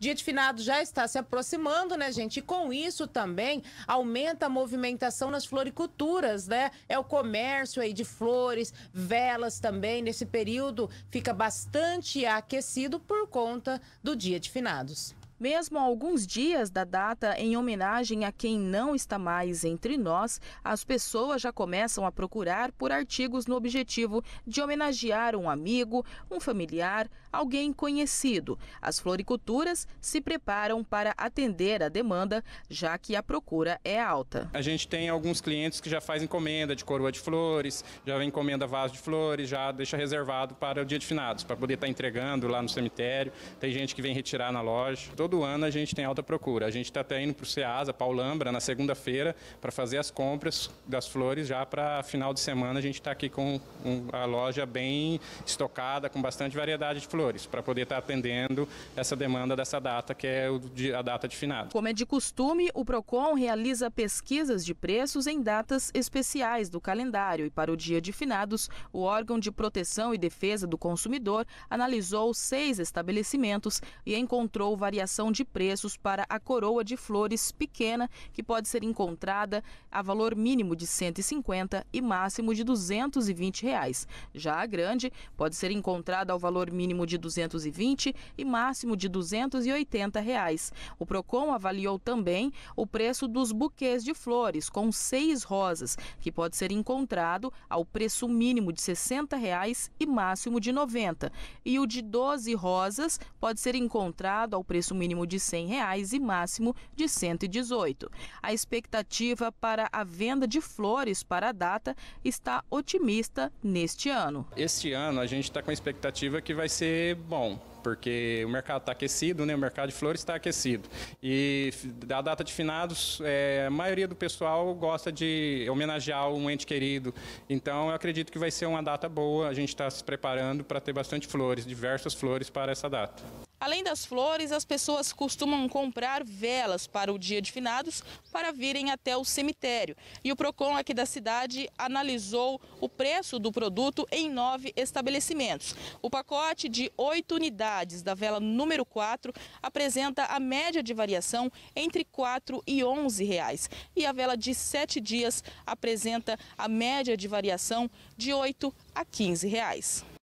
Dia de finado já está se aproximando, né, gente? E com isso também aumenta a movimentação nas floriculturas, né? É o comércio aí de flores, velas também. Nesse período fica bastante aquecido por conta do dia de finados. Mesmo alguns dias da data em homenagem a quem não está mais entre nós, as pessoas já começam a procurar por artigos no objetivo de homenagear um amigo, um familiar, alguém conhecido. As floriculturas se preparam para atender a demanda, já que a procura é alta. A gente tem alguns clientes que já fazem encomenda de coroa de flores, já encomenda vaso de flores, já deixa reservado para o dia de finados, para poder estar tá entregando lá no cemitério. Tem gente que vem retirar na loja todo ano a gente tem alta procura. A gente está até indo para o Ceasa, Paulambra, na segunda-feira, para fazer as compras das flores já para final de semana. A gente está aqui com a loja bem estocada, com bastante variedade de flores, para poder estar tá atendendo essa demanda dessa data, que é a data de finado. Como é de costume, o PROCON realiza pesquisas de preços em datas especiais do calendário e para o dia de finados, o órgão de proteção e defesa do consumidor analisou seis estabelecimentos e encontrou variações de preços para a coroa de flores pequena, que pode ser encontrada a valor mínimo de 150 e máximo de 220 reais. Já a grande pode ser encontrada ao valor mínimo de 220 e máximo de 280 reais. O Procon avaliou também o preço dos buquês de flores com seis rosas, que pode ser encontrado ao preço mínimo de 60 reais e máximo de 90. E o de 12 rosas pode ser encontrado ao preço mínimo mínimo de R$ 100 reais e máximo de R$ 118. A expectativa para a venda de flores para a data está otimista neste ano. Este ano a gente está com a expectativa que vai ser bom porque o mercado está aquecido, né? o mercado de flores está aquecido. E da data de finados, é, a maioria do pessoal gosta de homenagear um ente querido. Então, eu acredito que vai ser uma data boa. A gente está se preparando para ter bastante flores, diversas flores para essa data. Além das flores, as pessoas costumam comprar velas para o dia de finados para virem até o cemitério. E o PROCON aqui da cidade analisou o preço do produto em nove estabelecimentos. O pacote de oito unidades da vela número 4 apresenta a média de variação entre 4 e 11 reais. E a vela de sete dias apresenta a média de variação de 8 a 15 reais.